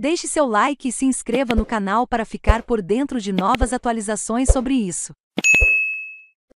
Deixe seu like e se inscreva no canal para ficar por dentro de novas atualizações sobre isso.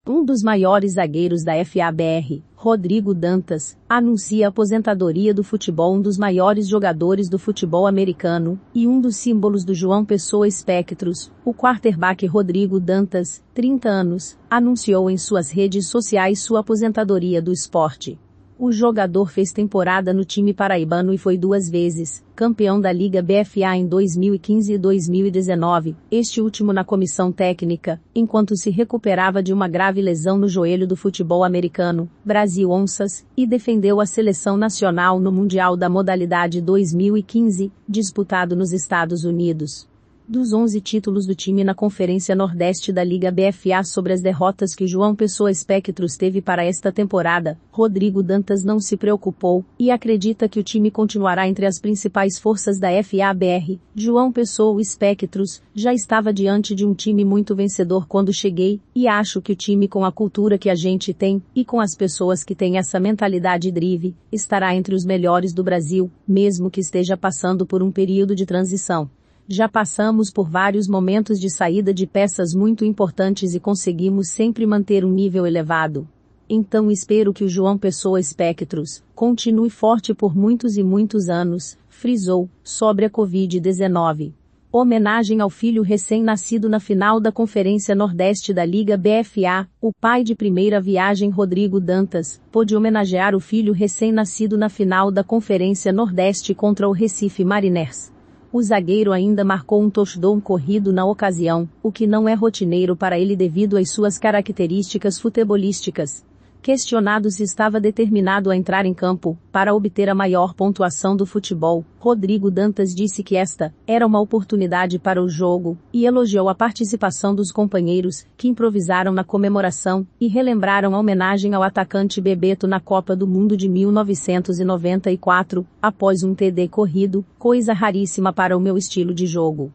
Um dos maiores zagueiros da FABR, Rodrigo Dantas, anuncia a aposentadoria do futebol, um dos maiores jogadores do futebol americano e um dos símbolos do João Pessoa Espectros, o quarterback Rodrigo Dantas, 30 anos, anunciou em suas redes sociais sua aposentadoria do esporte. O jogador fez temporada no time paraibano e foi duas vezes campeão da Liga BFA em 2015 e 2019, este último na comissão técnica, enquanto se recuperava de uma grave lesão no joelho do futebol americano, Brasil Onças, e defendeu a seleção nacional no Mundial da modalidade 2015, disputado nos Estados Unidos dos 11 títulos do time na Conferência Nordeste da Liga BFA sobre as derrotas que João Pessoa Espectros teve para esta temporada, Rodrigo Dantas não se preocupou e acredita que o time continuará entre as principais forças da FABR. João Pessoa Espectros já estava diante de um time muito vencedor quando cheguei e acho que o time com a cultura que a gente tem e com as pessoas que têm essa mentalidade drive estará entre os melhores do Brasil, mesmo que esteja passando por um período de transição. Já passamos por vários momentos de saída de peças muito importantes e conseguimos sempre manter um nível elevado. Então espero que o João Pessoa Espectros continue forte por muitos e muitos anos, frisou, sobre a Covid-19. Homenagem ao filho recém-nascido na final da Conferência Nordeste da Liga BFA, o pai de primeira viagem Rodrigo Dantas, pôde homenagear o filho recém-nascido na final da Conferência Nordeste contra o Recife Mariners. O zagueiro ainda marcou um touchdown corrido na ocasião, o que não é rotineiro para ele devido às suas características futebolísticas. Questionado se estava determinado a entrar em campo para obter a maior pontuação do futebol. Rodrigo Dantas disse que esta era uma oportunidade para o jogo e elogiou a participação dos companheiros que improvisaram na comemoração e relembraram a homenagem ao atacante Bebeto na Copa do Mundo de 1994, após um TD corrido, coisa raríssima para o meu estilo de jogo.